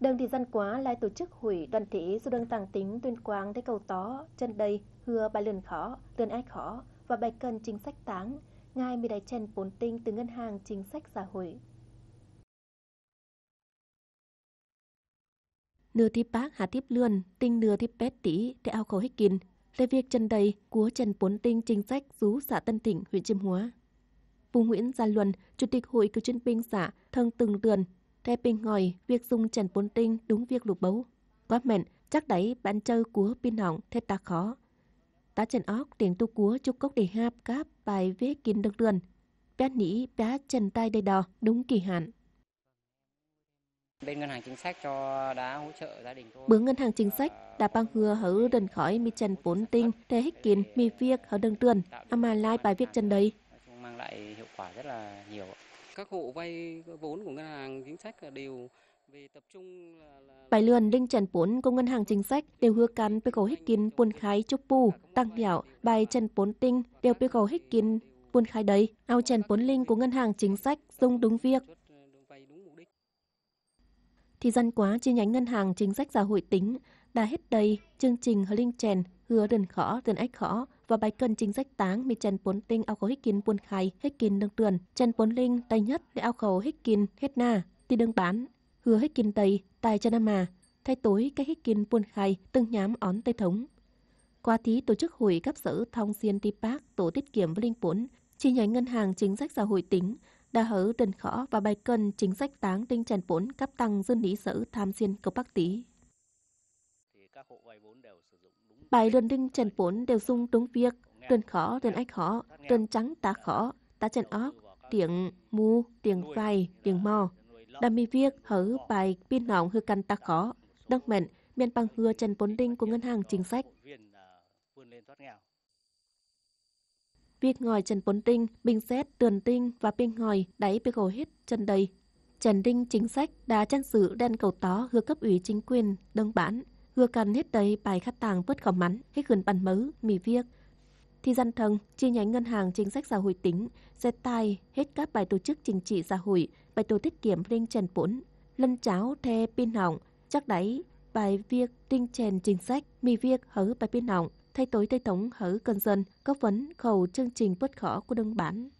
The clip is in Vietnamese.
Đơn thì dân quá lại tổ chức hủy đoàn thể do đơn tàng tính tuyên quang tới cầu tó, chân đầy, hưa bài lần khó, đơn ai khó và bài cần chính sách táng, ngài mì đài chen bốn tinh từ ngân hàng chính sách xã hội. Nửa tiếp bác hạ tiếp lươn, tinh nửa tiếp bét tỷ để ao khẩu hết kín. Lê việc chân đầy, của trần bốn tinh chính sách rú xã Tân Thịnh, huyện Chiêm Hóa. Vũ Nguyễn Gia Luân, Chủ tịch Hội Cựu chiến binh xã, thân từng tuần Re Bình ngồi, việc dùng Trần Bốn tinh đúng việc lục bấu. quá mệt chắc đấy bạn chơi của pin hỏng thật ta khó. Ta Trần óc tiền tu cúa chúc cốc để hạp cáp bài vế kín được đường. Bé nĩ bé trần tay đầy đò đúng kỳ hạn. Bên ngân hàng chính sách cho đã hỗ trợ gia đình tôi. Bữa ngân hàng chính sách đã băng hứa hữu đần khỏi mi trần bốn tinh để hết kín mi việc ở đường tuần Mà lai bài viết chân đấy. Mang lại hiệu quả rất là nhiều. Các hộ vay vốn của ngân hàng chính sách là đều về tập trung là, là... Bài lươn đinh trần bốn của ngân hàng chính sách đều hứa cắn bê cầu hít kín buôn khái chúc bù, tăng đẻo, bài trần bốn tinh đều bê cầu hít kín buôn khái đấy. Ao trần bốn linh của ngân hàng chính sách dùng đúng việc. Ờ, Thì dân quá chi nhánh ngân hàng chính sách xã hội tính đã hết đây chương trình linh chèn hứa đừng khó đừng ách khó và bài cân chính sách táng mi chân bốn tinh ao khẩu hít kín buôn khai hết kín đường tuyền chân bốn linh tay nhất để ao khẩu hít kín hết na thì đừng bán hứa hết kín tây tài chân mà thay tối cái hít kín buôn khai từng nhám ón tây thống qua thí tổ chức hội cấp sở thông xiên ti park tổ tiết kiệm với linh bốn chi nhánh ngân hàng chính sách xã hội tính đã hở đần khó và bài cân chính sách táng tinh trần bốn cấp tăng dân lý sở tham xiên cầu bắc tý Bài luận đinh trần vốn đều dùng đúng việc, đơn khó, đơn ách khó, đơn trắng tá khó, tá trần óc, tiếng mu, tiếng vai, tiếng mò. Đam mi viết hớ bài pin nóng hư căn tá khó, đăng mệnh, miền bằng hứa trần vốn đinh của ngân hàng chính sách. Việc ngồi trần vốn tinh bình xét, tường tinh và biên ngồi đáy bị gồ hết chân đầy. Trần Đinh chính sách đã trang sử đen cầu tó hứa cấp ủy chính quyền, đơn bản, gua cần hết đầy bài khát tàng bớt khó mắn, hết gần bàn mứ, mì viết. Thì dân thân chi nhánh ngân hàng chính sách xã hội tính, xe tai hết các bài tổ chức chính trị xã hội, bài tổ tiết kiệm linh trần bốn, lân cháo thê pin hỏng, chắc đáy, bài việc tinh trèn chính sách, mì việc hớ bài pin hỏng, thay tối thay thống hớ cân dân, góp vấn khẩu chương trình bất khó của đơn bản